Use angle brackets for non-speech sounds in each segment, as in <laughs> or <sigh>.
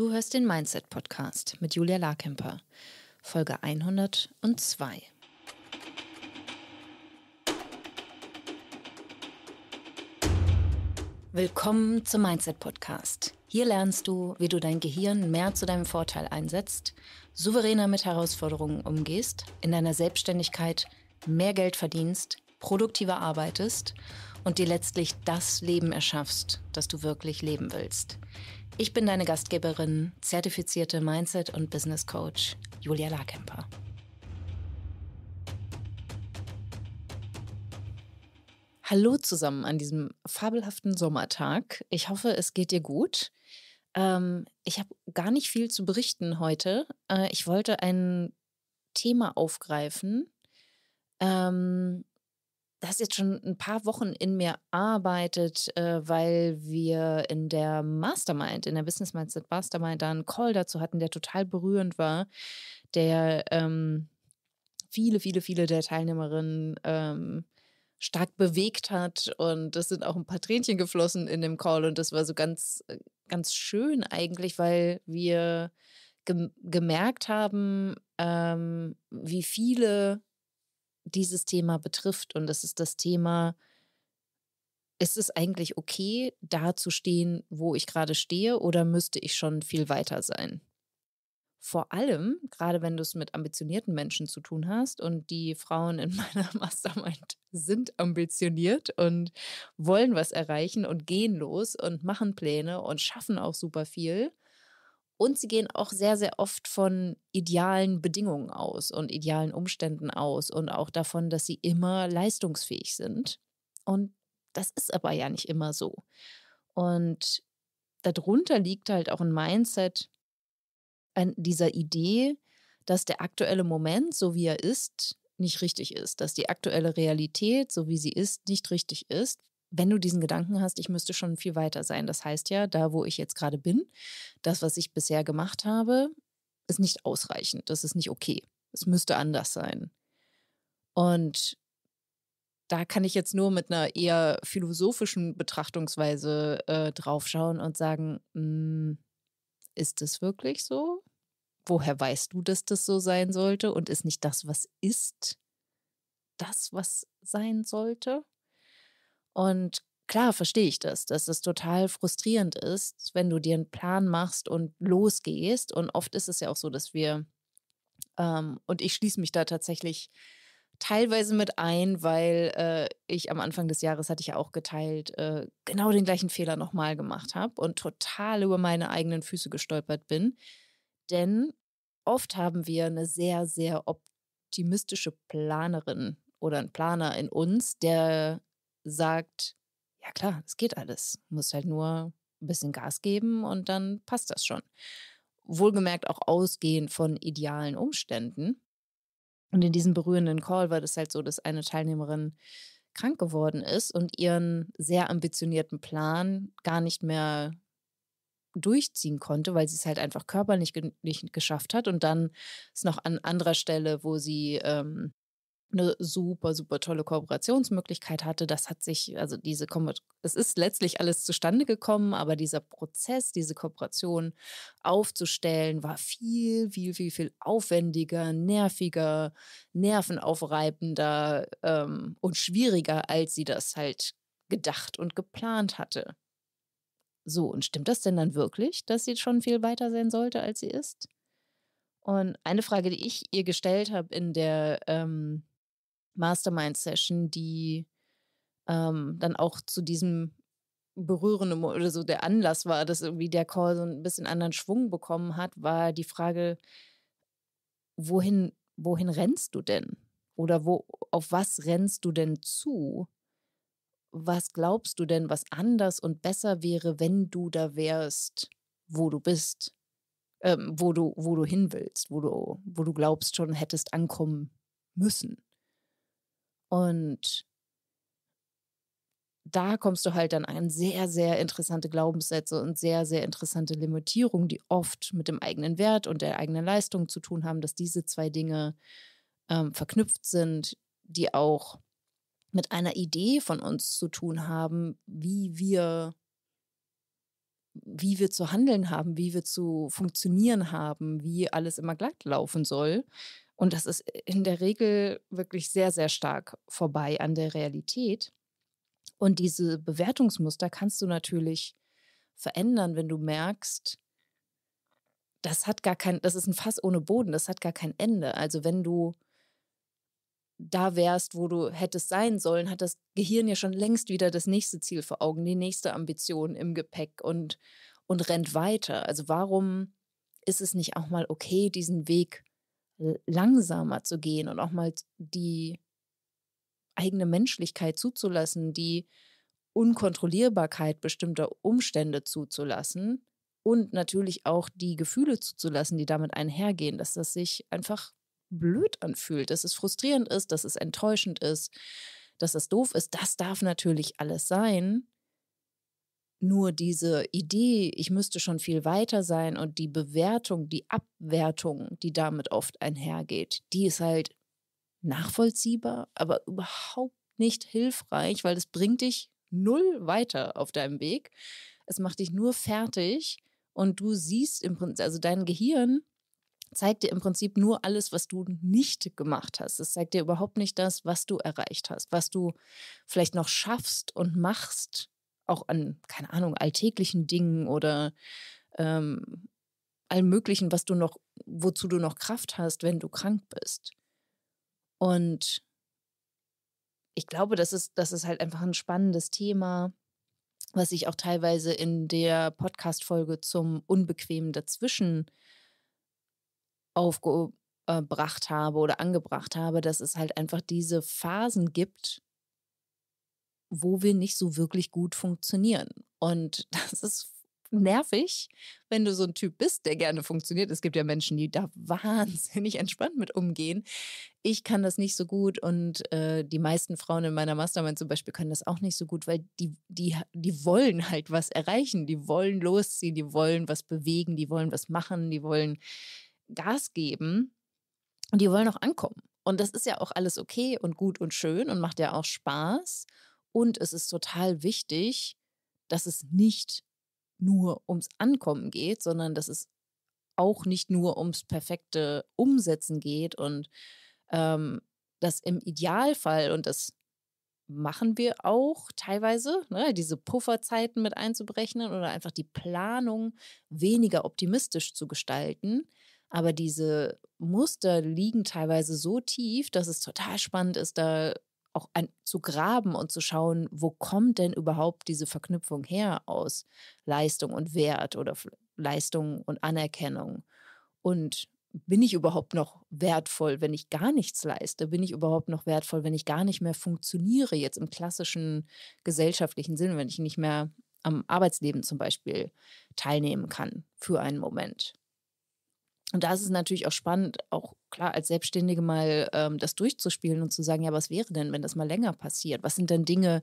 Du hörst den Mindset Podcast mit Julia Larkemper, Folge 102. Willkommen zum Mindset Podcast. Hier lernst du, wie du dein Gehirn mehr zu deinem Vorteil einsetzt, souveräner mit Herausforderungen umgehst, in deiner Selbstständigkeit mehr Geld verdienst, produktiver arbeitest und dir letztlich das Leben erschaffst, das du wirklich leben willst. Ich bin deine Gastgeberin, zertifizierte Mindset- und Business Coach Julia Larkemper. Hallo zusammen an diesem fabelhaften Sommertag. Ich hoffe, es geht dir gut. Ähm, ich habe gar nicht viel zu berichten heute. Äh, ich wollte ein Thema aufgreifen, ähm, das jetzt schon ein paar Wochen in mir arbeitet, äh, weil wir in der Mastermind, in der Business Mindset Mastermind, da einen Call dazu hatten, der total berührend war, der ähm, viele, viele, viele der Teilnehmerinnen ähm, stark bewegt hat und es sind auch ein paar Tränchen geflossen in dem Call und das war so ganz, äh, ganz schön eigentlich, weil wir gemerkt haben, ähm, wie viele dieses Thema betrifft. Und das ist das Thema, ist es eigentlich okay, da zu stehen, wo ich gerade stehe, oder müsste ich schon viel weiter sein? Vor allem, gerade wenn du es mit ambitionierten Menschen zu tun hast und die Frauen in <laughs> meiner Mastermind sind ambitioniert und wollen was erreichen und gehen los und machen Pläne und schaffen auch super viel und sie gehen auch sehr, sehr oft von idealen Bedingungen aus und idealen Umständen aus und auch davon, dass sie immer leistungsfähig sind. Und das ist aber ja nicht immer so. Und darunter liegt halt auch ein Mindset an dieser Idee, dass der aktuelle Moment, so wie er ist, nicht richtig ist, dass die aktuelle Realität, so wie sie ist, nicht richtig ist, wenn du diesen Gedanken hast, ich müsste schon viel weiter sein. Das heißt ja, da wo ich jetzt gerade bin, das, was ich bisher gemacht habe, ist nicht ausreichend. Das ist nicht okay. Es müsste anders sein. Und da kann ich jetzt nur mit einer eher philosophischen Betrachtungsweise äh, draufschauen und sagen, mm, ist es wirklich so? Woher weißt du, dass das so sein sollte? Und ist nicht das, was ist, das, was sein sollte? Und klar verstehe ich das, dass es total frustrierend ist, wenn du dir einen Plan machst und losgehst. Und oft ist es ja auch so, dass wir, ähm, und ich schließe mich da tatsächlich teilweise mit ein, weil äh, ich am Anfang des Jahres, hatte ich ja auch geteilt, äh, genau den gleichen Fehler nochmal gemacht habe und total über meine eigenen Füße gestolpert bin. Denn oft haben wir eine sehr, sehr optimistische Planerin oder einen Planer in uns, der sagt, ja klar, es geht alles. Du musst halt nur ein bisschen Gas geben und dann passt das schon. Wohlgemerkt auch ausgehend von idealen Umständen. Und in diesem berührenden Call war das halt so, dass eine Teilnehmerin krank geworden ist und ihren sehr ambitionierten Plan gar nicht mehr durchziehen konnte, weil sie es halt einfach körperlich nicht geschafft hat und dann ist noch an anderer Stelle, wo sie ähm, eine super, super tolle Kooperationsmöglichkeit hatte. Das hat sich, also diese, es ist letztlich alles zustande gekommen, aber dieser Prozess, diese Kooperation aufzustellen, war viel, viel, viel, viel aufwendiger, nerviger, nervenaufreibender ähm, und schwieriger, als sie das halt gedacht und geplant hatte. So, und stimmt das denn dann wirklich, dass sie schon viel weiter sein sollte, als sie ist? Und eine Frage, die ich ihr gestellt habe in der ähm, Mastermind-Session, die ähm, dann auch zu diesem berührenden oder so der Anlass war, dass irgendwie der Call so ein bisschen anderen Schwung bekommen hat, war die Frage, wohin, wohin rennst du denn? Oder wo, auf was rennst du denn zu? Was glaubst du denn, was anders und besser wäre, wenn du da wärst, wo du bist, ähm, wo, du, wo du hin willst, wo du, wo du glaubst, schon hättest ankommen müssen? Und da kommst du halt dann an sehr, sehr interessante Glaubenssätze und sehr, sehr interessante Limitierungen, die oft mit dem eigenen Wert und der eigenen Leistung zu tun haben, dass diese zwei Dinge ähm, verknüpft sind, die auch mit einer Idee von uns zu tun haben, wie wir wie wir zu handeln haben, wie wir zu funktionieren haben, wie alles immer glatt laufen soll. Und das ist in der Regel wirklich sehr, sehr stark vorbei an der Realität. Und diese Bewertungsmuster kannst du natürlich verändern, wenn du merkst, das hat gar kein, das ist ein Fass ohne Boden, das hat gar kein Ende. Also wenn du da wärst, wo du hättest sein sollen, hat das Gehirn ja schon längst wieder das nächste Ziel vor Augen, die nächste Ambition im Gepäck und, und rennt weiter. Also warum ist es nicht auch mal okay, diesen Weg zu langsamer zu gehen und auch mal die eigene Menschlichkeit zuzulassen, die Unkontrollierbarkeit bestimmter Umstände zuzulassen und natürlich auch die Gefühle zuzulassen, die damit einhergehen, dass das sich einfach blöd anfühlt, dass es frustrierend ist, dass es enttäuschend ist, dass es doof ist. Das darf natürlich alles sein. Nur diese Idee, ich müsste schon viel weiter sein und die Bewertung, die Abwertung, die damit oft einhergeht, die ist halt nachvollziehbar, aber überhaupt nicht hilfreich, weil es bringt dich null weiter auf deinem Weg. Es macht dich nur fertig und du siehst im Prinzip, also dein Gehirn zeigt dir im Prinzip nur alles, was du nicht gemacht hast. Es zeigt dir überhaupt nicht das, was du erreicht hast, was du vielleicht noch schaffst und machst auch an, keine Ahnung, alltäglichen Dingen oder ähm, allem Möglichen, was du noch, wozu du noch Kraft hast, wenn du krank bist. Und ich glaube, das ist, das ist halt einfach ein spannendes Thema, was ich auch teilweise in der Podcast-Folge zum Unbequemen dazwischen aufgebracht habe oder angebracht habe, dass es halt einfach diese Phasen gibt, wo wir nicht so wirklich gut funktionieren. Und <laughs> das ist nervig, wenn du so ein Typ bist, der gerne funktioniert. Es gibt ja Menschen, die da <laughs> wahnsinnig entspannt mit umgehen. Ich kann das nicht so gut und äh, die meisten Frauen in meiner Mastermind zum Beispiel können das auch nicht so gut, weil die, die, die wollen halt was erreichen, die wollen losziehen, die wollen was bewegen, die wollen was machen, die wollen Gas geben und die wollen auch ankommen. Und das ist ja auch alles okay und gut und schön und macht ja auch Spaß. Und es ist total wichtig, dass es nicht nur ums Ankommen geht, sondern dass es auch nicht nur ums perfekte Umsetzen geht und ähm, dass im Idealfall, und das machen wir auch teilweise, ne, diese Pufferzeiten mit einzubrechen oder einfach die Planung weniger optimistisch zu gestalten. Aber diese Muster liegen teilweise so tief, dass es total spannend ist, da auch ein, zu graben und zu schauen, wo kommt denn überhaupt diese Verknüpfung her aus Leistung und Wert oder Leistung und Anerkennung? Und bin ich überhaupt noch wertvoll, wenn ich gar nichts leiste? Bin ich überhaupt noch wertvoll, wenn ich gar nicht mehr funktioniere, jetzt im klassischen gesellschaftlichen Sinn, wenn ich nicht mehr am Arbeitsleben zum Beispiel teilnehmen kann für einen Moment? Und da ist es natürlich auch spannend, auch klar als Selbstständige mal ähm, das durchzuspielen und zu sagen, ja, was wäre denn, wenn das mal länger passiert? Was sind denn Dinge,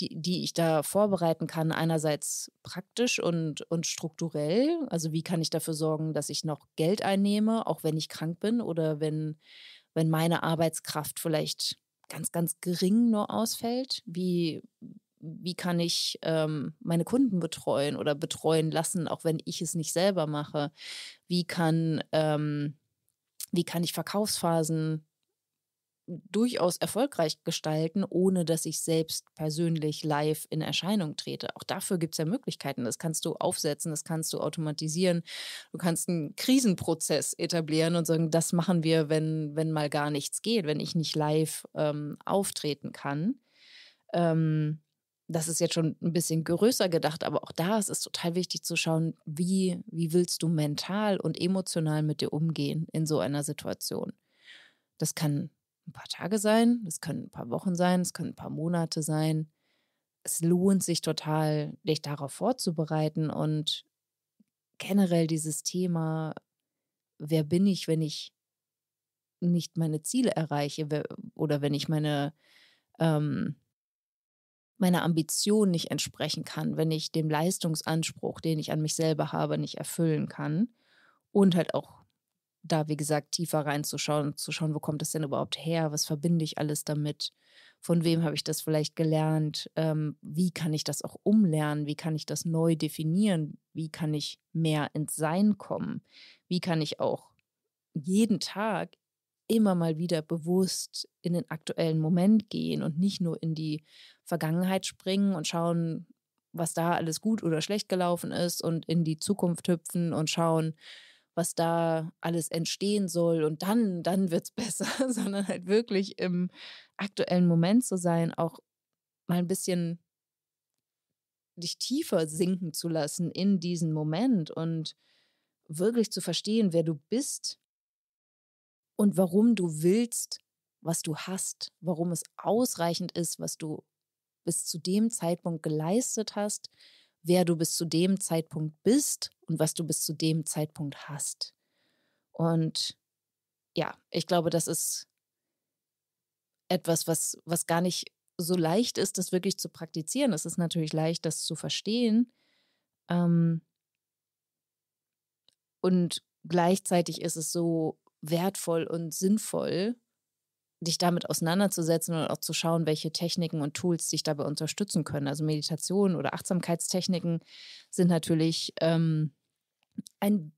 die, die ich da vorbereiten kann? Einerseits praktisch und, und strukturell. Also wie kann ich dafür sorgen, dass ich noch Geld einnehme, auch wenn ich krank bin oder wenn, wenn meine Arbeitskraft vielleicht ganz, ganz gering nur ausfällt? Wie, wie kann ich ähm, meine Kunden betreuen oder betreuen lassen, auch wenn ich es nicht selber mache? Wie kann, ähm, wie kann ich Verkaufsphasen durchaus erfolgreich gestalten, ohne dass ich selbst persönlich live in Erscheinung trete. Auch dafür gibt es ja Möglichkeiten. Das kannst du aufsetzen, das kannst du automatisieren. Du kannst einen Krisenprozess etablieren und sagen, das machen wir, wenn, wenn mal gar nichts geht, wenn ich nicht live ähm, auftreten kann. Ähm, das ist jetzt schon ein bisschen größer gedacht, aber auch da ist es total wichtig zu schauen, wie, wie willst du mental und emotional mit dir umgehen in so einer Situation. Das kann ein paar Tage sein, das können ein paar Wochen sein, es können ein paar Monate sein. Es lohnt sich total, dich darauf vorzubereiten und generell dieses Thema, wer bin ich, wenn ich nicht meine Ziele erreiche oder wenn ich meine ähm, meiner Ambition nicht entsprechen kann, wenn ich dem Leistungsanspruch, den ich an mich selber habe, nicht erfüllen kann. Und halt auch da, wie gesagt, tiefer reinzuschauen, zu schauen, wo kommt das denn überhaupt her, was verbinde ich alles damit, von wem habe ich das vielleicht gelernt, ähm, wie kann ich das auch umlernen, wie kann ich das neu definieren, wie kann ich mehr ins Sein kommen, wie kann ich auch jeden Tag immer mal wieder bewusst in den aktuellen Moment gehen und nicht nur in die Vergangenheit springen und schauen, was da alles gut oder schlecht gelaufen ist und in die Zukunft hüpfen und schauen, was da alles entstehen soll und dann, dann wird es <laughs> besser, sondern halt wirklich im aktuellen Moment zu sein, auch mal ein bisschen dich tiefer sinken zu lassen in diesen Moment und wirklich zu verstehen, wer du bist und warum du willst, was du hast, warum es ausreichend ist, was du bis zu dem Zeitpunkt geleistet hast, wer du bis zu dem Zeitpunkt bist und was du bis zu dem Zeitpunkt hast. Und ja, ich glaube, das ist etwas, was, was gar nicht so leicht ist, das wirklich zu praktizieren. Es ist natürlich leicht, das zu verstehen. Ähm und gleichzeitig ist es so wertvoll und sinnvoll, dich damit auseinanderzusetzen und auch zu schauen, welche Techniken und Tools dich dabei unterstützen können. Also Meditation oder Achtsamkeitstechniken sind natürlich ähm, ein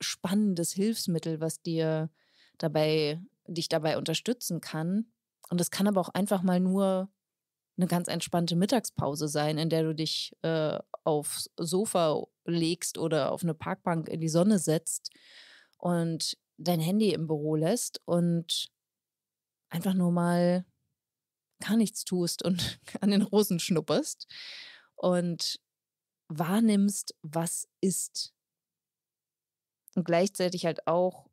spannendes Hilfsmittel, was dir dabei, dich dabei unterstützen kann. Und das kann aber auch einfach mal nur eine ganz entspannte Mittagspause sein, in der du dich äh, aufs Sofa legst oder auf eine Parkbank in die Sonne setzt und dein Handy im Büro lässt und einfach nur mal gar nichts tust und <laughs> an den Rosen schnupperst und wahrnimmst, was ist. Und gleichzeitig halt auch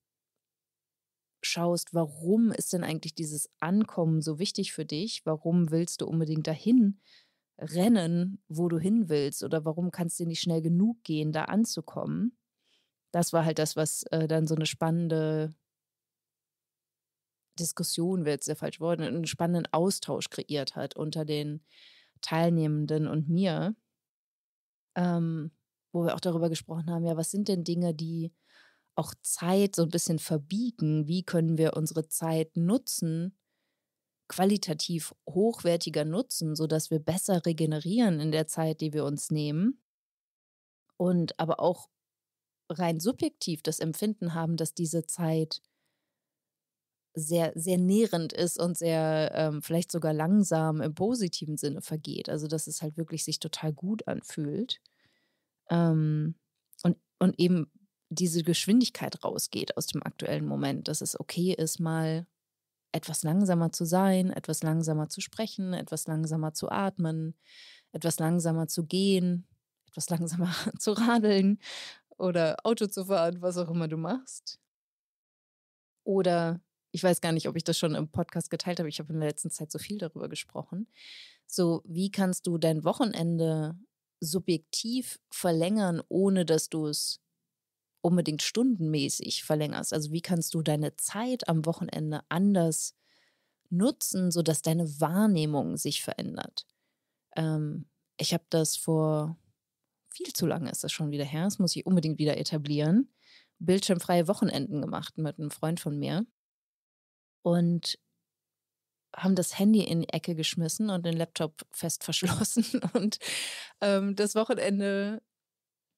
schaust, warum ist denn eigentlich dieses Ankommen so wichtig für dich? Warum willst du unbedingt dahin rennen, wo du hin willst? Oder warum kannst du nicht schnell genug gehen, da anzukommen? Das war halt das, was äh, dann so eine spannende Diskussion wäre jetzt sehr falsch geworden, einen spannenden Austausch kreiert hat unter den Teilnehmenden und mir, ähm, wo wir auch darüber gesprochen haben, ja, was sind denn Dinge, die auch Zeit so ein bisschen verbiegen? Wie können wir unsere Zeit nutzen, qualitativ hochwertiger nutzen, sodass wir besser regenerieren in der Zeit, die wir uns nehmen? Und aber auch rein subjektiv das Empfinden haben, dass diese Zeit sehr, sehr nährend ist und sehr ähm, vielleicht sogar langsam im positiven Sinne vergeht. Also, dass es halt wirklich sich total gut anfühlt. Ähm, und, und eben diese Geschwindigkeit rausgeht aus dem aktuellen Moment, dass es okay ist, mal etwas langsamer zu sein, etwas langsamer zu sprechen, etwas langsamer zu atmen, etwas langsamer zu gehen, etwas <laughs> langsamer zu radeln oder Auto zu fahren, was auch immer du machst. Oder ich weiß gar nicht, ob ich das schon im Podcast geteilt habe, ich habe in der letzten Zeit so viel darüber gesprochen. So, wie kannst du dein Wochenende subjektiv verlängern, ohne dass du es unbedingt stundenmäßig verlängerst? Also, wie kannst du deine Zeit am Wochenende anders nutzen, sodass deine Wahrnehmung sich verändert? Ähm, ich habe das vor viel zu lange ist das schon wieder her, das muss ich unbedingt wieder etablieren bildschirmfreie Wochenenden gemacht mit einem Freund von mir und haben das Handy in die Ecke geschmissen und den Laptop fest <laughs> verschlossen und ähm, das Wochenende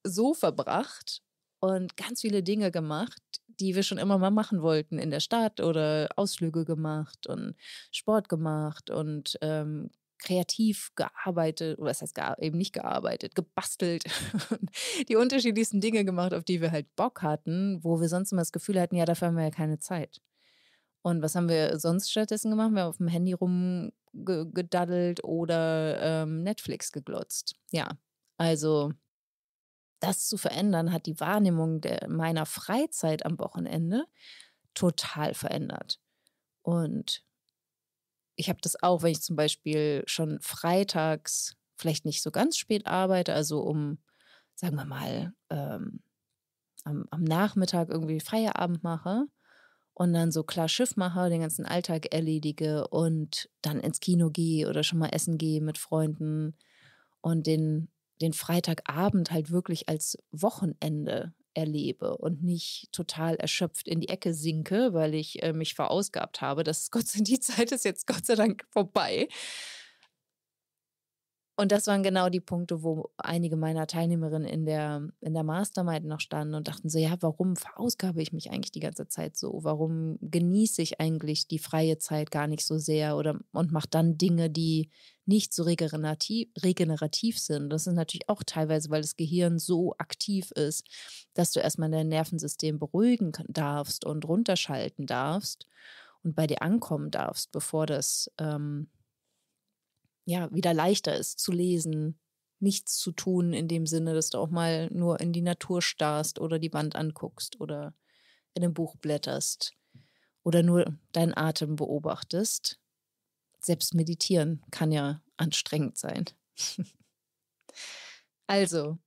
so verbracht und ganz viele Dinge gemacht, die wir schon immer mal machen wollten in der Stadt oder Ausflüge gemacht und Sport gemacht und ähm, kreativ gearbeitet, oder das heißt eben nicht gearbeitet, gebastelt, <laughs> die unterschiedlichsten Dinge gemacht, auf die wir halt Bock hatten, wo wir sonst immer das Gefühl hatten, ja, dafür haben wir ja keine Zeit. Und was haben wir sonst stattdessen gemacht? Wir haben auf dem Handy rumgedaddelt oder ähm, Netflix geglotzt. Ja, also das zu verändern, hat die Wahrnehmung der, meiner Freizeit am Wochenende total verändert. Und ich habe das auch, wenn ich zum Beispiel schon freitags vielleicht nicht so ganz spät arbeite, also um, sagen wir mal, ähm, am, am, Nachmittag irgendwie Feierabend mache, und dann so klar Schiff mache, den ganzen Alltag erledige und dann ins Kino gehe oder schon mal essen gehe mit Freunden und den, den Freitagabend halt wirklich als Wochenende erlebe und nicht total erschöpft in die Ecke sinke, weil ich äh, mich verausgabt habe. Das Gott sei Dank, die Zeit ist jetzt Gott sei Dank vorbei. Und das waren genau die Punkte, wo einige meiner Teilnehmerinnen in der, in der Mastermind noch standen und dachten so, ja, warum verausgabe ich mich eigentlich die ganze Zeit so? Warum genieße ich eigentlich die freie Zeit gar nicht so sehr oder und mache dann Dinge, die nicht so regenerativ, regenerativ sind? Das ist natürlich auch teilweise, weil das Gehirn so aktiv ist, dass du erstmal dein Nervensystem beruhigen darfst und runterschalten darfst und bei dir ankommen darfst, bevor das ähm, ja wieder leichter ist zu lesen, nichts zu tun in dem Sinne, dass du auch mal nur in die Natur starrst oder die Wand anguckst oder in einem Buch blätterst oder nur deinen Atem beobachtest. Selbst meditieren kann ja anstrengend sein. <laughs> also,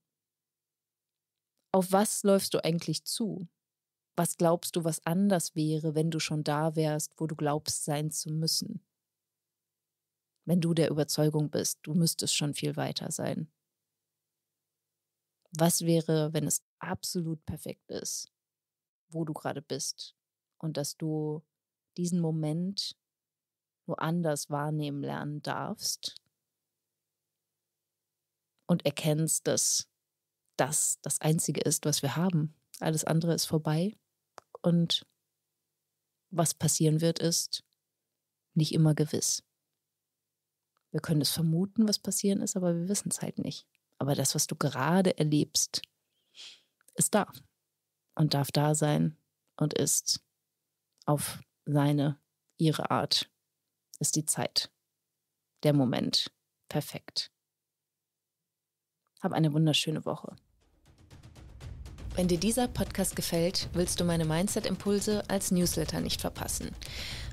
auf was läufst du eigentlich zu? Was glaubst du, was anders wäre, wenn du schon da wärst, wo du glaubst sein zu müssen? wenn du der Überzeugung bist, du müsstest schon viel weiter sein? Was wäre, wenn es absolut perfekt ist, wo du gerade bist und dass du diesen Moment nur anders wahrnehmen lernen darfst und erkennst, dass das das Einzige ist, was wir haben. Alles andere ist vorbei und was passieren wird, ist nicht immer gewiss. Wir können es vermuten, was passieren ist, aber wir wissen es halt nicht. Aber das, was du gerade erlebst, ist da und darf da sein und ist auf seine, ihre Art, ist die Zeit, der Moment perfekt. Hab eine wunderschöne Woche. Wenn dir dieser Podcast gefällt, willst du meine Mindset-Impulse als Newsletter nicht verpassen.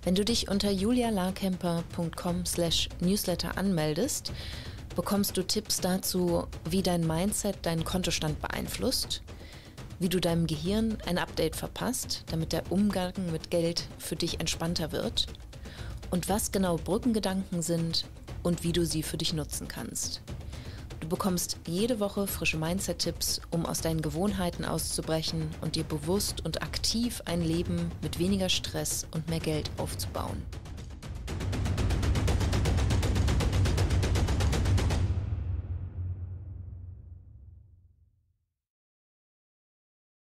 Wenn du dich unter julialarkemper.com slash newsletter anmeldest, bekommst du Tipps dazu, wie dein Mindset deinen Kontostand beeinflusst, wie du deinem Gehirn ein Update verpasst, damit der Umgang mit Geld für dich entspannter wird und was genau Brückengedanken sind und wie du sie für dich nutzen kannst. Du bekommst jede Woche frische Mindset-Tipps, um aus deinen Gewohnheiten auszubrechen und dir bewusst und aktiv ein Leben mit weniger Stress und mehr Geld aufzubauen.